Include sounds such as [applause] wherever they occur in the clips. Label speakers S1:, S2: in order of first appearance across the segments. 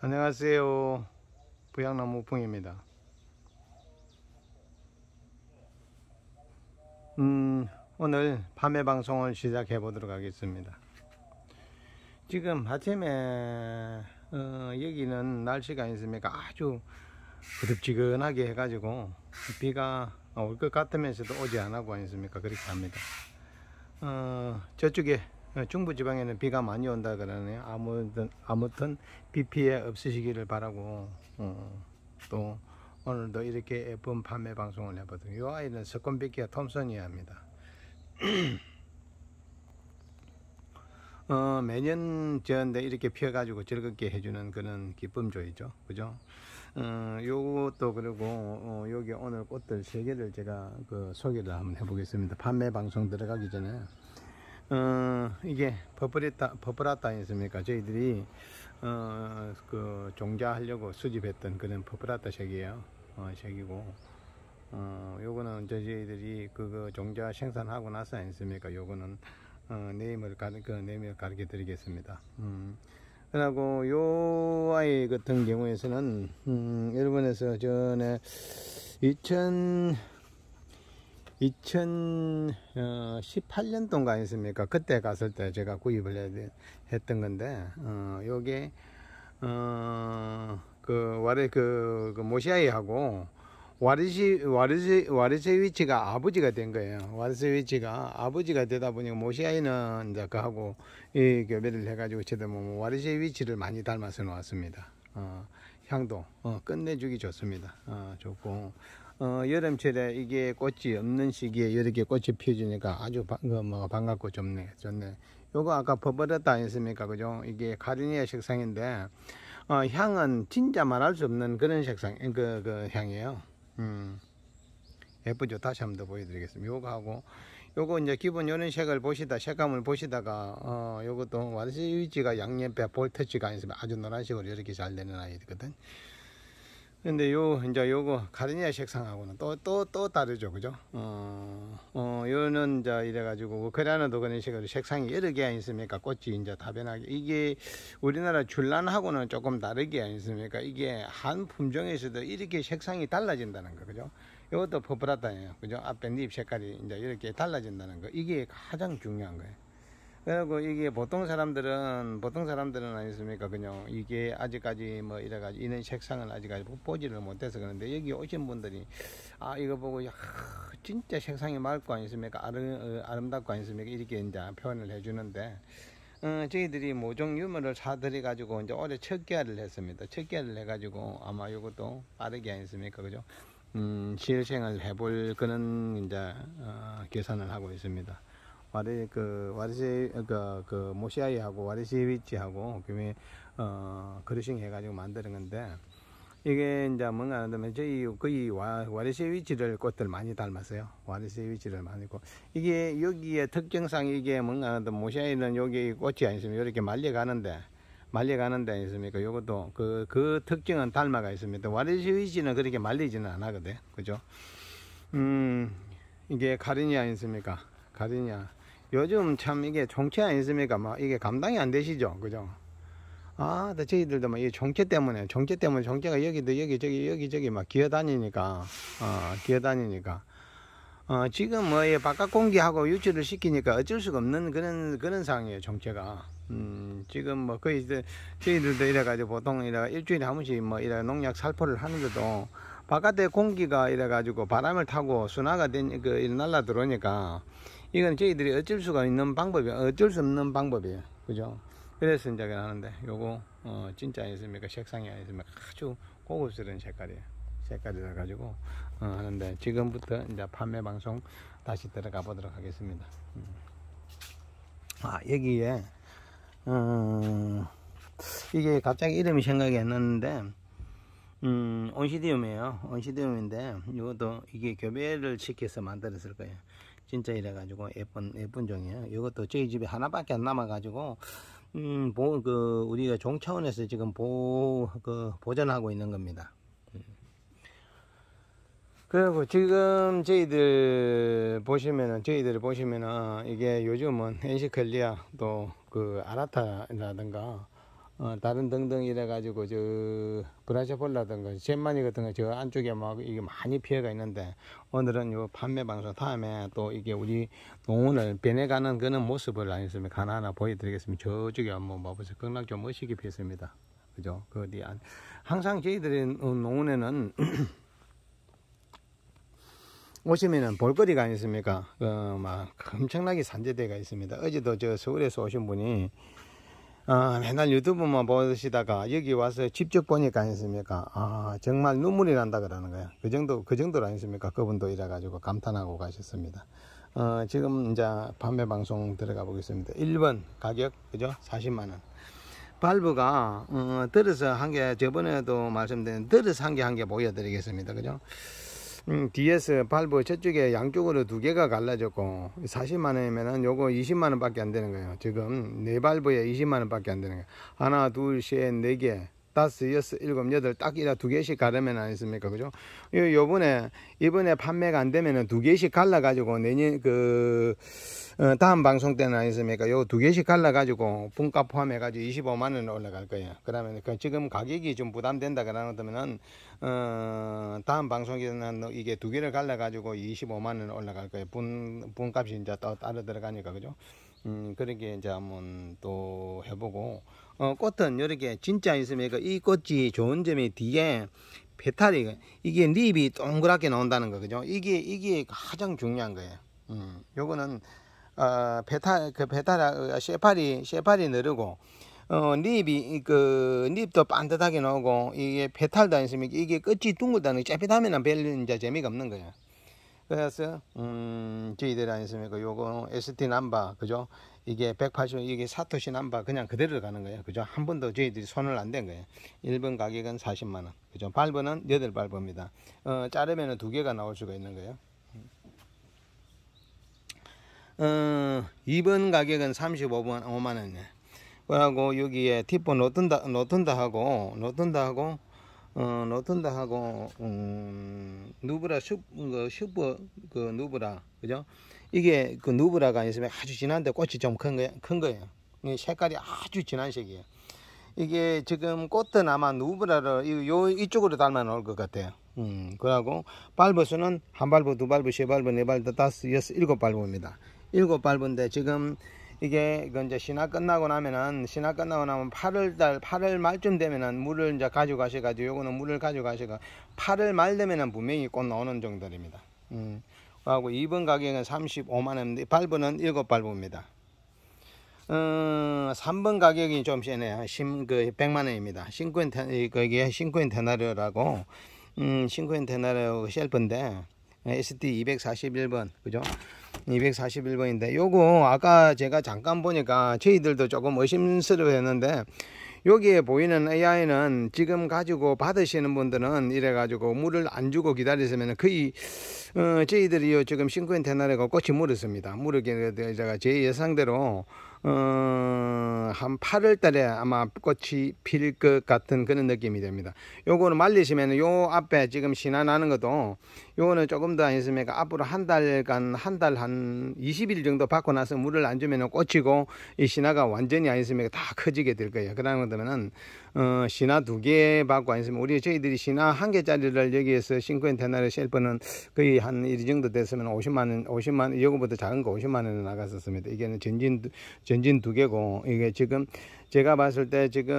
S1: 안녕하세요 부양나무 풍입니다 음, 오늘 밤에 방송을 시작해 보도록 하겠습니다 지금 아침에 어, 여기는 날씨가 있습니까 아주 부득지근하게 해가지고 비가 올 것 같으면서도 오지 않고 아 있습니까 그렇게 합니다 어, 저쪽에 예, 중부 지방에는 비가 많이 온다 그러네요. 아무튼 아무튼 비 피해 없으시기를 바라고 어, 또 오늘도 이렇게 예쁜 판매 방송을 해보도록. 이 아이는 스콘비키아 톰슨이 합니다. [clears throat] 어, 매년 저한테 이렇게 피어가지고 즐겁게 해주는 그런 기쁨조이죠. 그죠? 어, 요것도 그리고, 어, 여기 오늘 꽃들 3개를 제가 그 소개를 한번 해보겠습니다. 판매 방송 들어가기 전에. 어, 이게 버퍼레다 버퍼라타 아습니까 저희들이, 어, 그, 종자하려고 수집했던 그런 버퍼라타 색이에요. 어, 색이고, 어, 요거는 저희들이 그거 종자 생산하고 나서 아습니까 요거는, 어, 네임을 가르, 그 네임을 가르쳐 드리겠습니다. 음. 그리고 요 아이 같은 경우에서는, 음, 일본에서 전에 2000, 2 0 1 8년동인가 했습니까? 그때 갔을 때 제가 구입을 했던 건데, 어, 요게, 어, 그, 와레, 그, 그 모시아이하고, 와르시, 와르시, 와르세위치가 아버지가 된 거예요. 와르세위치가 아버지가 되다 보니까 모시아이는 이제 그하고 이 교배를 해가지고 제대로 뭐 와르세위치를 많이 닮아서 놓았습니다. 어, 향도, 어, 끝내주기 좋습니다. 어, 좋고. 어, 여름철에 이게 꽃이 없는 시기에 이렇게 꽃이 피어주니까 아주 바, 그, 뭐, 반갑고 좋네. 좋네. 요거 아까 버버렸다 했습니까? 그죠? 이게 카리니아 색상인데, 어, 향은 진짜 말할 수 없는 그런 색상, 그, 그 향이에요. 음. 예쁘죠? 다시 한번 더 보여드리겠습니다. 요거 하고, 요거 이제 기본 요런 색을 보시다, 색감을 보시다가, 어, 요것도 완전히 위치가 양옆에 볼터치가 있으면 아주 노란색으로 이렇게 잘 되는 아이거든. 들 근데 요 이제 요거 가르니아 색상하고는 또 또또 또, 또 다르죠 그죠 어, 어 요는 이제 이래 가지고 그라노도 그런 식으로 색상이 여러 개가 있습니까 꽃이 이제 다변하게 이게 우리나라 줄란하고는 조금 다르게 있습니까 이게 한 품종에서도 이렇게 색상이 달라진다는 거 그죠 이것도 퍼플라타예요 그죠 앞에 잎 색깔이 이제 이렇게 달라진다는 거 이게 가장 중요한 거예요 그리고 이게 보통 사람들은 보통 사람들은 아니습니까 그냥 이게 아직까지 뭐 이래가지고 이런 색상을 아직까지 보지를 못해서 그런데 여기 오신 분들이 아 이거 보고 야 진짜 색상이 맑고 아니습니까 아름, 어, 아름답고 아니습니까 이렇게 이제 표현을 해주는데 어, 저희들이 모종 유물을 사들이 가지고 이제 올해 첫 개화를 했습니다 첫 개화를 해가지고 아마 이것도 빠르게 아니습니까 그죠 음 실생을 해볼 그런 이제 어, 계산을 하고 있습니다. 와리 그 와리세 그그 모시아이하고 와리세비치하고 그게 어 그릇싱 해가지고 만드는 건데 이게 이제 뭔가 하면 저희 거의 와, 와리세위치를 꽃들 많이 닮았어요. 와리세위치를 많이 고 이게 여기에 특징상 이게 뭔가 하는데 모시아이는 여기 꽃이 아니으면 이렇게 말려가는데 말려가는 데 있습니까? 요것도 그, 그 특징은 닮아가 있습니다. 와리시위치는 그렇게 말리지는 않아거든. 그죠? 음, 이게 가리냐 있습니까? 가리냐. 요즘 참 이게 종채 아니습니까? 막 뭐 이게 감당이 안 되시죠? 그죠? 아, 저희들도 막이 뭐 종채 때문에, 종채 때문에 종채가 여기도 여기저기 여기저기 막 기어다니니까, 어, 기어다니니까. 어, 지금 뭐, 이 바깥 공기하고 유출을 시키니까 어쩔 수가 없는 그런, 그런 상황이에요, 종체가 음, 지금 뭐, 거의 이제, 저희들도 이래가지고 보통 이래, 일주일에 한 번씩 뭐, 이래 농약 살포를 하는데도, 바깥에 공기가 이래가지고 바람을 타고 순화가 된, 그, 날라 들어오니까, 이건 저희들이 어쩔 수가 있는 방법이 어쩔 수 없는 방법이에요 그죠 그래서 이제 하는데 요거 어, 진짜 아니습니까 색상이 아니습니까 아주 고급스러운 색깔이에요 색깔이라 가지고 어, 하는데 지금부터 이제 판매 방송 다시 들어가 보도록 하겠습니다 음. 아 여기에 음, 이게 갑자기 이름이 생각이 났는데 음, 온시디움이에요. 온시디움인데 이것도 이게 교배를 시켜서 만들었을 거예요. 진짜 이래가지고 예쁜 예쁜 종이에요 이것도 저희 집에 하나밖에 안 남아가지고 음, 보, 그, 우리가 종차원에서 지금 보, 그, 보존하고 있는 겁니다. 음. 그리고 지금 저희들 보시면은, 저희들 보시면은, 이게 요즘은 엔시클리아 또그 아라타라든가 어, 다른 등등 이래가지고 저 브라자폴라든가 잼마니 같은 거저 안쪽에 막 이게 많이 피해가 있는데 오늘은 요 판매 방송 다음에 또 이게 우리 농원을 변해가는 그런 모습을 아니었습니까 하나하나 보여드리겠습니다 저쪽에 한번 뭐 보세요 극락 좀 멋있게 피했습니다 그죠 그 어디 안 항상 저희들이 농원에는 [clears throat] 오시면은 볼거리가 아니습니까 어, 막 엄청나게 산재대가 있습니다 어제도 저 서울에서 오신 분이 어, 맨날 유튜브만 보시다가 여기 와서 직접 보니까 아니습니까? 아, 정말 눈물이 난다 그러는 거야. 그 정도, 그 정도로 아니습니까? 그분도 이래가지고 감탄하고 가셨습니다. 어, 지금 이제 판매 방송 들어가 보겠습니다. 1번 가격, 그죠? 40만원. 밸브가 어, 들어서 한 개, 저번에도 말씀드린, 들어서 한 개 한 개 보여드리겠습니다. 그죠? 음, DS 발브 저쪽에 양쪽으로 두 개가 갈라졌고 40만 원이면은 요거 20만 원밖에 안 되는 거예요. 지금 네발브에 20만 원밖에 안 되는 거예요. 하나, 둘, 셋, 네 개. 다섯, 여섯, 일곱, 여덟 딱이라 두 개씩 가르면 아니습니까 그죠? 요번에 이번에 판매가 안 되면은 두 개씩 갈라 가지고 내년 그 어, 다음 방송 때는 아니습니까? 요 두 개씩 갈라 가지고 분값 포함해 가지고 25만 원 올라갈 거예요. 그러면 그 지금 가격이 좀 부담된다 그러면은 어, 다음 방송에는 이게 두 개를 갈라가지고 25만 원 올라갈 거예요. 분, 분값이 이제 또 따로 들어가니까, 그죠? 음, 그렇게 이제 한번 또 해보고. 어, 꽃은 이렇게 진짜 있으면 이거 그 이 꽃이 좋은 점이 뒤에 배탈이 이게 립이 동그랗게 나온다는 거, 그죠? 이게, 이게 가장 중요한 거예요. 음, 요거는, 어, 배탈그배탈 셰파리, 셰파리 늘르고 어, 립이그립도 반듯하게 나오고 이게 배탈도 안 있으면 이게 끝이 둥글다는 짭이하면은 별로 이제 재미가 없는 거예요. 그래서 음 저희들이 안 있으면 그 요거 ST 남바 그죠? 이게 180 이게 사토시 남바 그냥 그대로 가는 거예요. 그죠? 한 번도 저희들이 손을 안 댄 거예요. 1번 가격은 40만 원. 그죠? 발버는 8발버입니다. 어 자르면은 두 개가 나올 수가 있는 거예요. 어, 2번 가격은 35만 5만 원이네. 그리고 여기에 티본 놓든다 놓든다 하고 놓든다 하고 어 놓든다 하고 음 누브라 슈, 그 슈퍼 그 누브라 그죠? 이게 그 누브라가 있으면 아주 진한데 꽃이 좀 큰 거예요. 큰 거예요. 색깔이 아주 진한 색이에요. 이게 지금 꽃은 아마 누브라를 요 이쪽으로 닮아 놓을 것 같아요. 음, 그러고 발부수는 한 발부, 두 발부, 세 발부, 네 발부, 다섯, 여섯, 일곱 발부입니다. 일곱 발부인데 지금 이게 그 이제 신화 끝나고 나면은 신화 끝나고 나면 8월달 8월 말쯤 되면은 물을 이제 가져가셔가지고 요거는 물을 가져가셔가 8월 말 되면은 분명히 꽃 나오는 정도입니다. 음. 하고 2번 가격은 35만원인데 발부는 7발부입니다. 음, 어, 3번 가격이 좀 세네요. 심, 그, 100만원입니다. 싱크엔테, 거기에 싱크엔테나리오라고, 음, 싱크엔테나리오 셀프인데, ST241번, 그죠? 241번인데 요거 아까 제가 잠깐 보니까 저희들도 조금 의심스러워 했는데 여기에 보이는 AI는 지금 가지고 받으시는 분들은 이래 가지고 물을 안 주고 기다리시면 거의 어, 저희들이 요 지금 신고인 테나리가 꽃이 물었습니다 물을 기다리다가 제 예상대로 어, 한 8월 달에 아마 꽃이 필 것 같은 그런 느낌이 됩니다. 요거는 말리시면 요 앞에 지금 신화 나는 것도 요거는 조금 더 안있으면 그 앞으로 한 달간 한 달한 한 20일 정도 받고 나서 물을 안 주면 꽃이고 이 신화가 완전히 안있으면다 커지게 될 거예요. 그러면 되면은 어, 신화 두개밖에안있으면 우리 저희들이 신화 한 개짜리를 여기에서 싱크엔테나리셀프는 거의 한 이 정도 됐으면 50만 원, 50만 원, 이거보다 작은 거 50만 원에 나갔었습니다. 이게는 전진 전진 두 개고 이게 지금 제가 봤을 때 지금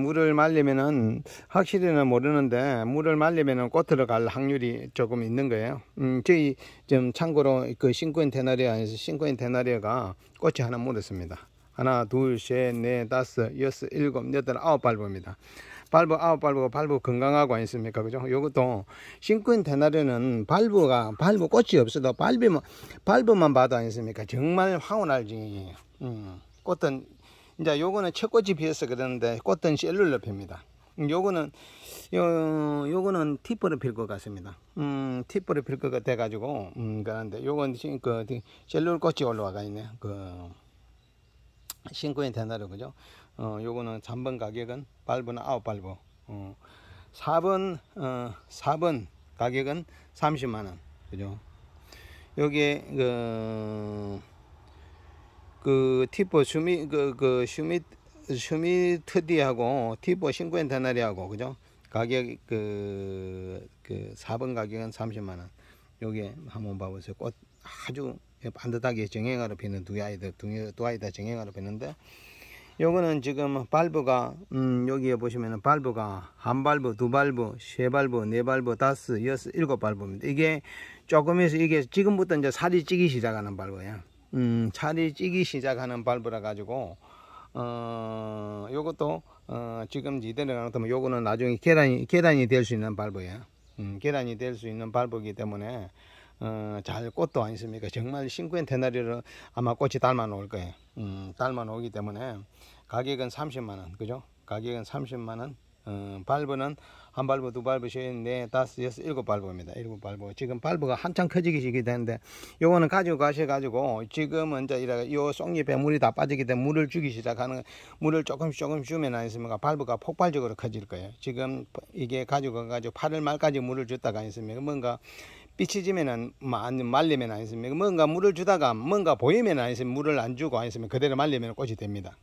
S1: 물을 말리면은 확실히는 모르는데 물을 말리면은 꽃으로갈 확률이 조금 있는 거예요. 음, 저희 좀 참고로 그싱크엔테나리안에서싱크엔테나리가 꽃이 하나 물었습니다. 하나, 둘, 셋, 넷, 다섯, 여섯, 일곱, 여덟, 아홉 발부입니다. 발부, 아홉 발부, 발부 건강하고 있습니까 그죠? 요것도 신군 대나리는 발부가, 발부 꽃이 없어도 발비만 발부만 봐도 아니십니까? 정말 황홀할 지 음, 꽃은, 이제 요거는 채꽃이 비어서 그러는데 꽃은 셀룰러 핍니다. 음, 요거는 요 요거는 티퍼를 필것 같습니다. 음 티퍼를 필것 같아 가지고 음 그런데 요건 지금 그 셀룰 꽃이 올라와 가 있네. 그 신고이 된다는 거죠. 어, 요거는 3번 가격은 발브는 9발브. 어, 4번, 어, 4번 가격은 30만원. 그죠? 여기에, 그, 그, 티포 슈미, 그, 그, 슈미, 슈미트디하고 티포 신권테나리하고, 고 그죠? 가격, 그, 그, 4번 가격은 30만원. 여기 에 한번 봐보세요. 꽃 아주 반듯하게 정형화로 비는 두 아이들 두, 두 아이다 정형화로 비는데 요거는 지금 발브가 음 여기에 보시면은 발브가 한 발브 두 발브 세 발브 네 발브 다섯 여섯 일곱 발브입니다 이게 조금해서 이게 지금부터 이제 살이 찌기 시작하는 발브야 음 살이 찌기 시작하는 발브라 가지고 어 요것도 어 지금 이대로 다면 요거는 나중에 계란이 계란이 될 수 있는 발브야 음 계란이 될 수 있는 발브이기 때문에 어, 잘 꽃도 안있습니까 정말 신구엔 테나리로 아마 꽃이 닮아 놓을 거예요. 음, 닮아 놓기 때문에 가격은 30만원, 그죠? 가격은 30만원, 어, 발브는 한 발브, 두 발브, 세, 네, 다섯, 여섯, 일곱 발브입니다. 일곱 발브. 지금 발브가 한창 커지기 시작되는데 요거는 가지고 가셔가지고, 지금은 이제 이래, 요 송잎에 물이 다 빠지기 때문에 물을 주기 시작하는, 물을 조금씩 조금씩 주면 안있습니까 발브가 폭발적으로 커질 거예요. 지금 이게 가지고 가가지고 8월 말까지 물을 줬다가 있습니까 뭔가 빛이 지면은 말리면 안있습니까 뭔가 물을 주다가 뭔가 보이면 안 있으면 물을 안 주고 안 있으면 그대로 말리면 꽃이 됩니다.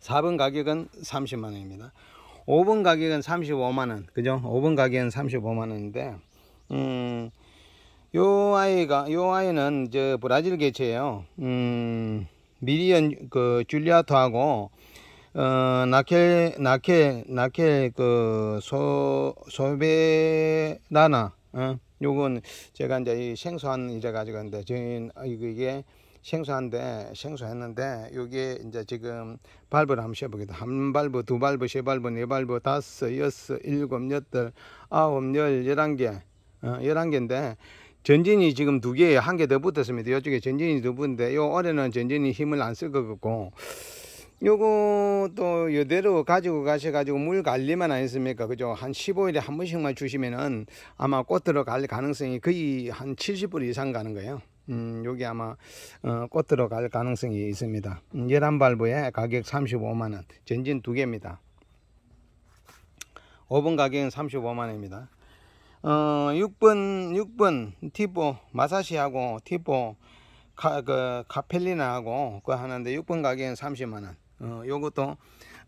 S1: 4번 가격은 30만원입니다. 5번 가격은 35만원 그죠? 5번 가격은 35만원인데 음, 요 아이가 요 아이는 저 브라질 개체예요. 음, 미리언 그 줄리아토하고 어, 낙해, 낙해, 낙해, 그, 소, 소배나나 어, 요건 제가 이제 이 생소한 이제 가져갔는데, 저희, 이게 생소한데, 생소했는데, 요게 이제 지금 발부를 한번 쉬어보겠다. 한 발부, 두 발부, 세 발부, 네 발부, 다섯, 여섯, 일곱, 여덟, 아홉, 열, 열한 개, 어, 열한 개인데, 전진이 지금 두 개에 한 개 더 붙었습니다. 요쪽에 전진이 두 분인데, 요 올해는 전진이 힘을 안쓸것 같고, 요것도 이대로 가지고 가셔가지고 물 관리만 안니습니까 그죠? 한 15일에 한 번씩만 주시면은 아마 꽃 들어갈 가능성이 거의 한 70% 이상 가는 거예요. 음, 요게 아마 어, 꽃 들어갈 가능성이 있습니다. 음, 11발부에 가격 35만원, 전진 두개입니다 5번 가격은 35만원입니다. 어, 6번, 6번 티포 마사시하고 티포 카, 그, 카펠리나하고 그 하는데 6번 가격은 30만원. 어, 요것도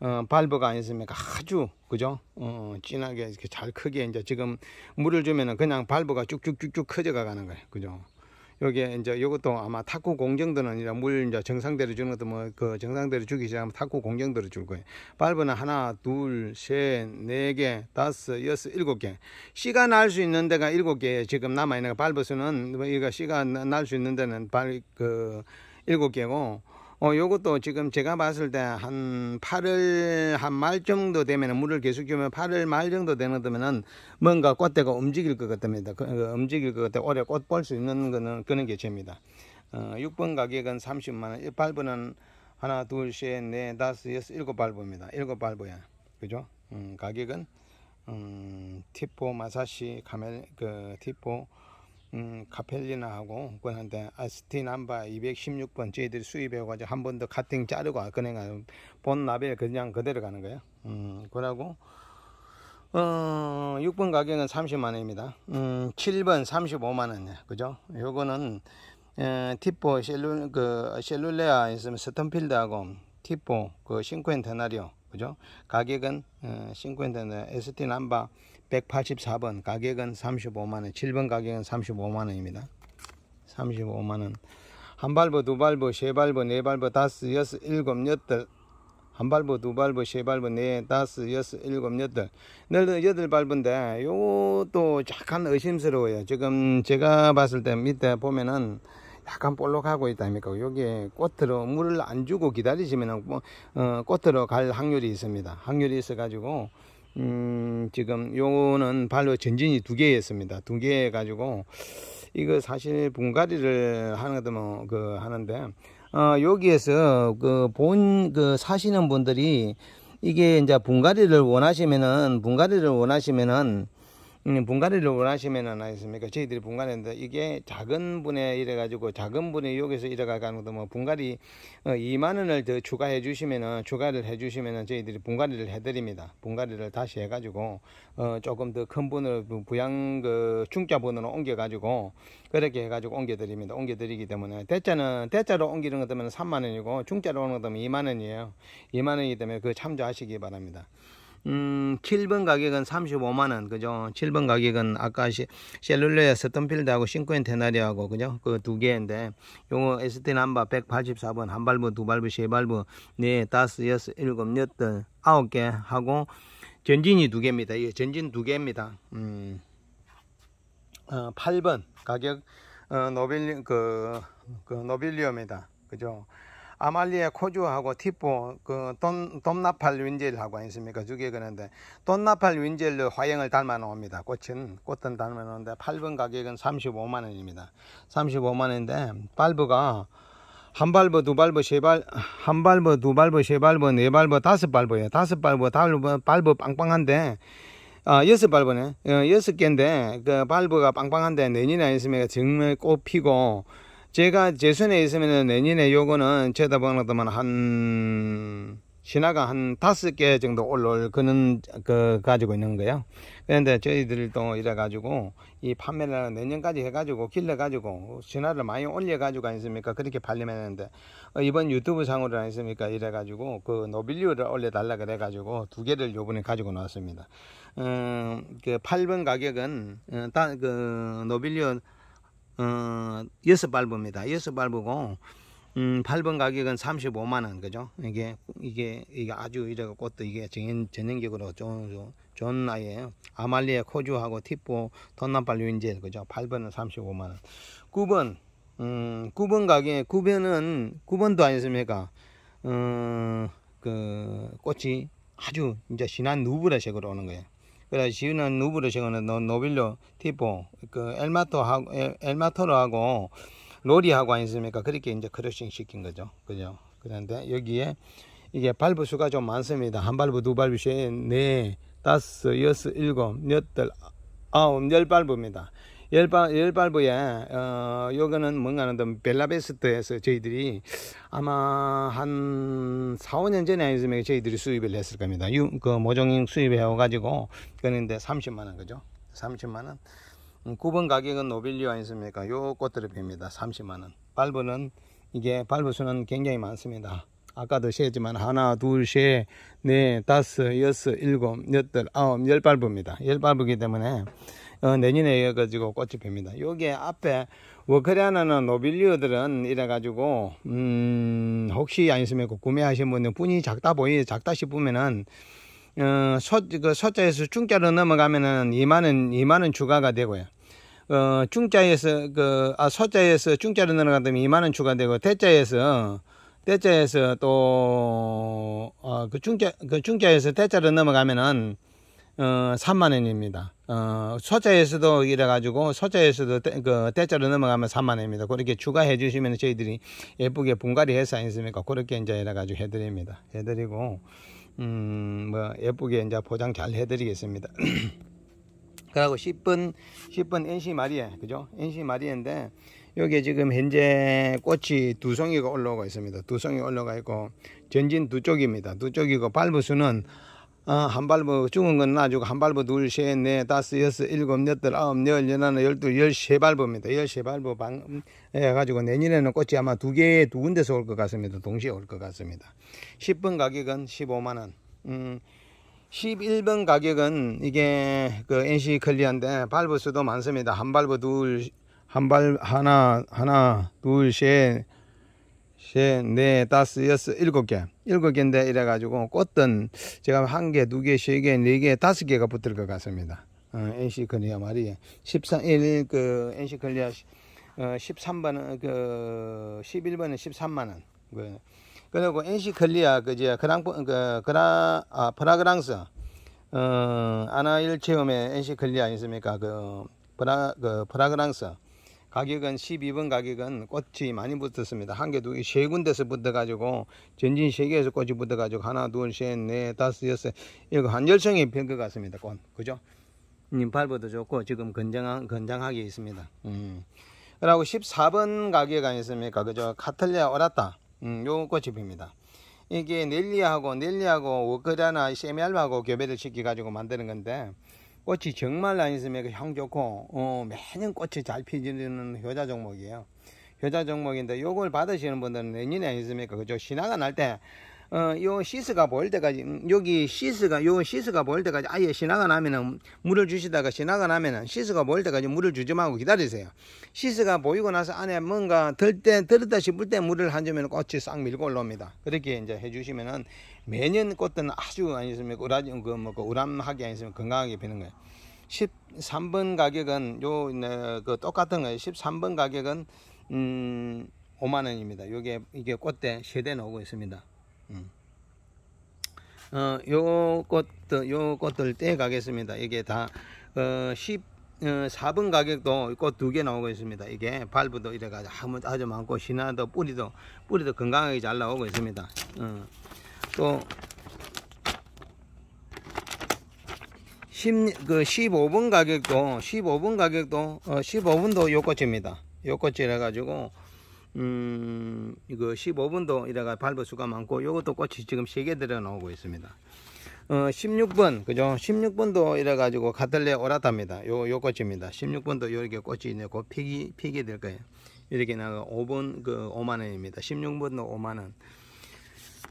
S1: 어, 발버가 아니었습니까? 아주 그죠? 어, 어, 진하게 이렇게 잘 크게 이제 지금 물을 주면은 그냥 발버가 쭉쭉쭉쭉 커져가 가는 거예요. 그죠? 여기에 이제 요것도 아마 탁구 공정도는 아니라 물 이제 정상대로 주는 것도 뭐 그 정상대로 주기 시작하면 탁구 공정대로 줄 거예요. 발버는 하나, 둘, 셋, 네 개, 다섯, 여섯, 일곱 개. 씨가 날 수 있는 데가 일곱 개 지금 남아 있는 거 발버 수는 뭐 이거 씨가 날 수 있는 데는 발 그 일곱 개고 어, 요것도 지금 제가 봤을 때 한 8월 한 말 정도 되면 물을 계속 주면 8월 말 정도 되는 되면은 뭔가 꽃대가 움직일 것같답니다 그, 그 움직일 것 같아 올해 꽃볼 수 있는 거는 그런 게 죄입니다. 어, 6번 가격은 30만원, 8번은 하나, 둘, 셋, 넷, 다섯, 여섯, 일곱 발보입니다. 일곱 발보야. 그죠? 음, 가격은, 음, 티포 마사시 카멜, 그, 티포 음, 카펠리나하고 그한테 아스티남바 216번 저희들이 수입해가지고 한 번 더 카팅 자르고 그냥 본 라벨 그냥 그대로 가는 거예요. 음, 그러고 어, 6번 가격은 30만원입니다. 음, 7번 35만원. 이에요 그죠? 요거는, 에, 티포 셀룰, 그, 셀룰레아 있으면 스턴필드하고 티포, 그, 싱쿠엔테나리오. 그죠? 가격은, 어, 싱쿠엔테나 에스티 남바 184번 가격은 35만원 7번 가격은 35만원입니다 35만원 한 발보 두 발보 세 발보 네 발보 다섯 여섯 일곱 여덟 한 발보 두 발보 세 발보 네 다섯 여섯 일곱 여덟 넓은 여덟 발보인데 요것도 약간 의심스러워요 지금 제가 봤을 때 밑에 보면은 약간 볼록하고 있다니까 여기에 꽃으로 물을 안 주고 기다리시면 뭐, 어, 꽃으로 갈 확률이 있습니다 확률이 있어 가지고 음, 지금 요거는 발로 전진이 두 개였습니다. 두 개 가지고 이거 사실 분갈이를 하는 것도 뭐그 하는데 어, 여기에서 그 본그 그 사시는 분들이 이게 이제 분갈이를 원하시면은 분갈이를 원하시면은 음, 분갈이를 원하시면 아니겠습니까? 저희들이 분갈이인데 이게 작은 분에 이래 가지고 작은 분에 여기서 이래가 가는 것도 뭐 분갈이 2만 어, 원을 더 추가해 주시면은 추가를 해 주시면은 저희들이 분갈이를 해 드립니다. 분갈이를 다시 해 가지고 어 조금 더 큰 분을 부양 그 중자 분으로 옮겨 가지고 그렇게 해 가지고 옮겨 드립니다. 옮겨 드리기 때문에 대자는 대자로 옮기는 것 때문에 3만 원이고 중자로 오는 것 때문에 2만 원이에요. 2만 원이기 때문에 그 참조하시기 바랍니다. 음, 7번 가격은 35만원, 그죠? 7번 가격은 아까 시, 셀룰레야 스톤필드하고 싱크엔 테나리하고, 그죠? 그 두 개인데, 요거 ST 남바 184번, 한 발부, 두 발부, 세 발부, 네, 다섯, 여섯, 일곱, 여덟, 아홉 개 하고, 전진이 두 개입니다. 예, 전진 두 개입니다. 음, 어, 8번 가격, 어, 노빌리, 그, 그, 노빌리엄이다. 그죠? 아말리아 코주하고 티포 그 돈, 나팔 윈젤하고 있습니까주개그런데 돈나팔 윈젤로 화형을 닮아 놓습니다. 꽃은 꽃은 닮아 놓는데 8번 가격은 35만 원입니다. 35만 원인데 발브가 한발브두발브세 발, 한발브두발브세발브네발브 네 다섯 발브예요 다섯 발브 다섯 발브 빵빵한데 아, 여섯 발브네 어, 여섯 개인데 그발브가 빵빵한데 내년에 있으면 정말 꽃 피고 제가 제 손에 있으면은 내년에 요거는 제다 박나다만 한 신화가 한 다섯 개 정도 올라올 그는 그 가지고 있는 거예요. 그런데 저희들도 이래 가지고 이 판매를 내년까지 해가지고 길러 가지고 신화를 많이 올려 가지고 아니습니까? 그렇게 팔리면 되는데 어, 이번 유튜브 상으로 아니습니까? 이래 가지고 그 노빌리오를 올려 달라 그래 가지고 두 개를 요번에 가지고 나왔습니다. 음, 그 8번 가격은 어, 그 노빌리오 어, 섯발부입니다 여섯 발부고 음, 8번 가격은 35만원, 그죠? 이게, 이게, 이게 아주 이래가 꽃도 이게 전 전형적으로 좋은, 좋은 나이에요 아말리아 코주하고 티포, 돈남팔 유인제, 그죠? 8번은 35만원. 9번, 음, 9번 가게, 9번은, 9번도 아니습니까? 음, 어, 그, 꽃이 아주 이제 진한 누브라색으로 오는 거예요. 그래 시우는 누브로 시간은 노빌로 티포 그 엘마토 하고 엘마토로 하고 로리하고 아니습니까 그렇게 이제 크러싱 시킨 거죠 그죠 그런데 여기에 이게 발부 수가 좀 많습니다 한 발부 두 발부 셋네 다섯 여섯 일곱 여덟 아홉 열 발부입니다 열바, 열발부에, 어, 요거는 뭔가 는좀 벨라베스트에서 저희들이 아마 한 4, 5년 전에 요즘에 저희들이 수입을 했을 겁니다. 유, 그 모종인 수입해가지고, 그런데 30만원, 그죠? 30만원. 음, 9번 가격은 노빌리오 아니습니까? 요 꽃들을 빕니다. 30만원. 발부는, 이게 발부수는 굉장히 많습니다. 아까도 시했지만 하나, 둘, 셋, 넷, 다섯, 여섯, 일곱, 여덟, 아홉, 열 발부입니다. 열 발부기 때문에 어, 내년에 이어가지고 꽃이 핍니다. 여기 앞에 워크리아나는 노빌리어들은 이래가지고 음 혹시 안 있으면 구매하신 분은 분이 작다 보이 작다 싶으면은 어, 소, 그 소자에서 중자로 넘어가면은 2만원 2만원 추가가 되고요. 어, 중자에서 그 아, 소자에서 중자로 넘어가면 2만원 추가되고 대자에서 대자에서 또그 어, 어, 중자 그 중자에서 대자로 넘어가면은 어, 3만 원입니다. 어, 소자에서도 이래가지고 소자에서도 그 대자로 넘어가면 3만 원입니다. 그렇게 추가해 주시면 저희들이 예쁘게 분갈이 해서 아니습니까? 그렇게 이제 이래가지고 해드립니다. 해드리고 음, 뭐 예쁘게 이제 포장 잘 해드리겠습니다. [clears throat] 그리고 10번 10번 NC 마리에 그죠? NC 마리인데 여기 지금 현재 꽃이 두 송이가 올라오고 있습니다. 두 송이 올라가 있고 전진 두 쪽입니다. 두 쪽이고 발부 수는 어, 한 발부 뭐 죽은 건 놔주고 한 발부 뭐 둘, 셋, 넷, 다섯, 여섯, 일곱, 여덟, 아홉, 열, 열하나, 열두 열세 발부입니다. 열세 발부 뭐 방, 해가지고 예, 내년에는 꽃이 아마 두 개, 두 군데서 올 것 같습니다. 동시에 올 것 같습니다. 10번 가격은 15만원. 음, 11번 가격은 이게 그 NC 클리어인데 발부 수도 많습니다. 한 발부 둘, 한 발, 하나, 하나, 둘, 셋, 셋, 네, 다섯, 여섯, 일곱 개. 일곱 개인데 이래가지고 꽃은 제가 한 개, 두 개, 세 개, 네 개, 다섯 개가 붙을 것 같습니다. 어, NC 클리아 말이 13, 1, 그, NC 클리아 어, 1 3번 그, 11번은 13만원. 그, 그리고 NC 클리아, 그, 이제, 그랑, 그, 그라, 아, 프라그랑스, 어, 아나일 체험에 NC 클리아 있습니까? 그, 프라, 그, 프라그랑스. 가격은 12번 가격은 꽃이 많이 붙었습니다. 한 개, 두 개, 세 군데서 붙어가지고 전진 세 개에서 꽃이 붙어가지고 하나, 둘, 셋, 넷, 다섯, 여섯 이거 한 열성이 핀것 같습니다. 꽃. 그죠? 님팔보도 좋고 지금 건장한, 건장하게 있습니다. 음. 그리고 14번 가격 아니습니까? 그죠? 카틀리아 오라다 음, 요 꽃이 핍니다. 이게 넬리하고 넬리하고 워커라나 그 세미알바하고 교배를 시켜가지고 만드는 건데 꽃이 정말 라 있으면 그향 좋고 어, 매년 꽃이 잘 피지는 효자 종목이에요. 효자 종목인데 요걸 받으시는 분들은 내년에 라인스맥 그죠 신화가 날때 어이 시스가 보일 때까지 음, 여기 시스가 요 시스가 보일 때까지 아예 신화가 나면은 물을 주시다가 신화가 나면은 시스가 보일 때까지 물을 주지 말고 기다리세요. 시스가 보이고 나서 안에 뭔가 들 때 들었다 싶을 때 물을 한 주면 꽃이 싹 밀고 올라옵니다. 그렇게 이제 해주시면은 매년 꽃은 아주 아니었습니까 우람 그뭐 그 우람하게 아니었으면 건강하게 피는 거예요. 13번 가격은 요, 네, 그 똑같은 거예요. 13번 가격은, 음, 5만원입니다. 요게, 이게 꽃대 세대 나오고 있습니다. 음. 어, 요것도, 요것들 떼 가겠습니다. 이게 다, 어, 10, 어, 4분 가격도 꽃두개 나오고 있습니다. 이게 발부도 이래가지고 아주 무 많고, 신화도 뿌리도, 뿌리도 건강하게 잘 나오고 있습니다. 어, 또, 10, 그1 5분 가격도, 1 5분 가격도, 어, 1 5분도요 꽃입니다. 요꽃이래가지고 음, 이거 15분도 이래가 발버 수가 많고 요것도 꽃이 지금 3개 들어 나오고 있습니다. 어, 16번, 그죠? 16번도 이래가지고 가들레 오라답니다. 요, 요 꽃입니다. 16번도 요렇게 꽃이 있네요. 그 피기, 피기 될 거예요. 이렇게 나가 5번, 그 5만원입니다. 16번도 5만원.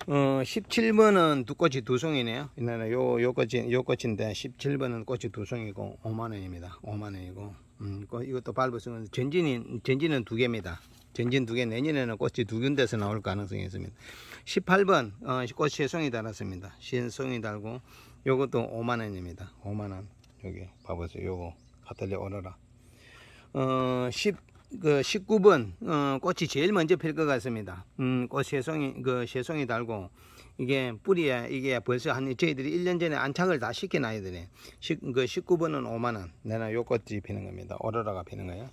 S1: 어, 17번은 두 꽃이 두 송이네요. 이날에 요, 요 꽃이, 요 꽃인데, 17번은 꽃이 두 송이고, 5만원입니다. 5만원이고. 음, 그 이것도 밟으시면 전진이, 전진은 두 개입니다. 전진 두 개 내년에는 꽃이 두 군데서 나올 가능성이 있습니다 18번 어, 꽃에 송이 달았습니다 신송이 달고 요것도 5만원입니다 5만원 여기 봐보세요 요거 카탈리 오너라 어, 10 그 19번 어, 꽃이 제일 먼저 필 것 같습니다. 음, 꽃송이그송이 그 달고 이게 뿌리에 이게 벌써 한 저희들이 1년 전에 안착을 다 시킨 아이들이 시, 그 19번은 5만 원. 내나 요 꽃이 피는 겁니다. 오로라가 피는 거예요.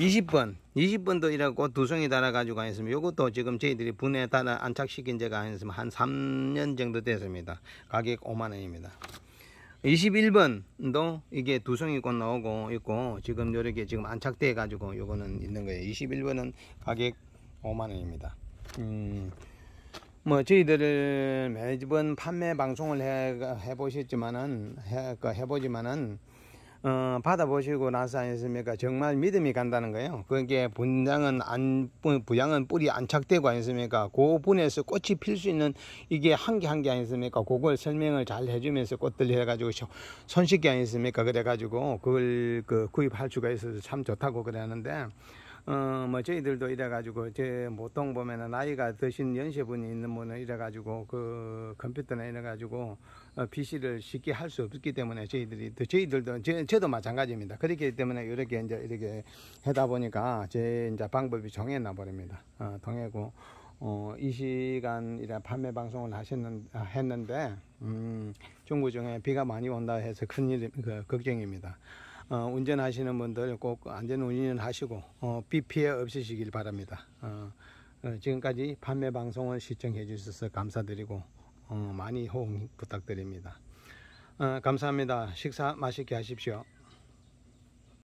S1: 20번 20번도 이라고 두 송이 달아 가지고 하였으면 이것도 지금 저희들이 분해 달아 안착시킨 제가 하였으면 한 3년 정도 됐습니다 가격 5만원입니다 21번도 이게 두 송이 꽃 나오고 있고 지금 요렇게 지금 안착돼 가지고 요거는 있는 거예요 21번은 가격 5만원입니다 음, 뭐 저희들 매번 판매 방송을 해, 해보셨지만은 해, 그 해보지만은 어, 받아보시고 나서 아니습니까? 정말 믿음이 간다는 거예요. 그게 분장은 안, 부양은 뿌리 안착되고 아니습니까? 그 분에서 꽃이 필 수 있는 이게 한 개 한 개 아니습니까? 그걸 설명을 잘 해주면서 꽃들 해가지고 손쉽게 아니습니까? 그래가지고 그걸 그 구입할 수가 있어서 참 좋다고 그랬는데 어, 뭐 저희들도 이래가지고 제 보통 보면은 나이가 드신 연세분이 있는 분은 이래가지고 그 컴퓨터나 이래가지고 어, PC를 쉽게 할 수 없기 때문에 저희들이 저희들도 제, 저도 마찬가지입니다. 그렇기 때문에 이렇게 이제 이렇게 하다 보니까 제 이제 방법이 정해나 버립니다. 어, 동해고 어, 이 시간이라 판매 방송을 하셨는 아, 했는데 음, 중부 중에 비가 많이 온다 해서 큰일 그, 걱정입니다. 어, 운전하시는 분들 꼭 안전 운전 하시고 어, 비 피해 없으시길 바랍니다. 어, 어, 지금까지 판매 방송을 시청해 주셔서 감사드리고 어, 많이 호응 부탁드립니다. 어, 감사합니다. 식사 맛있게 하십시오.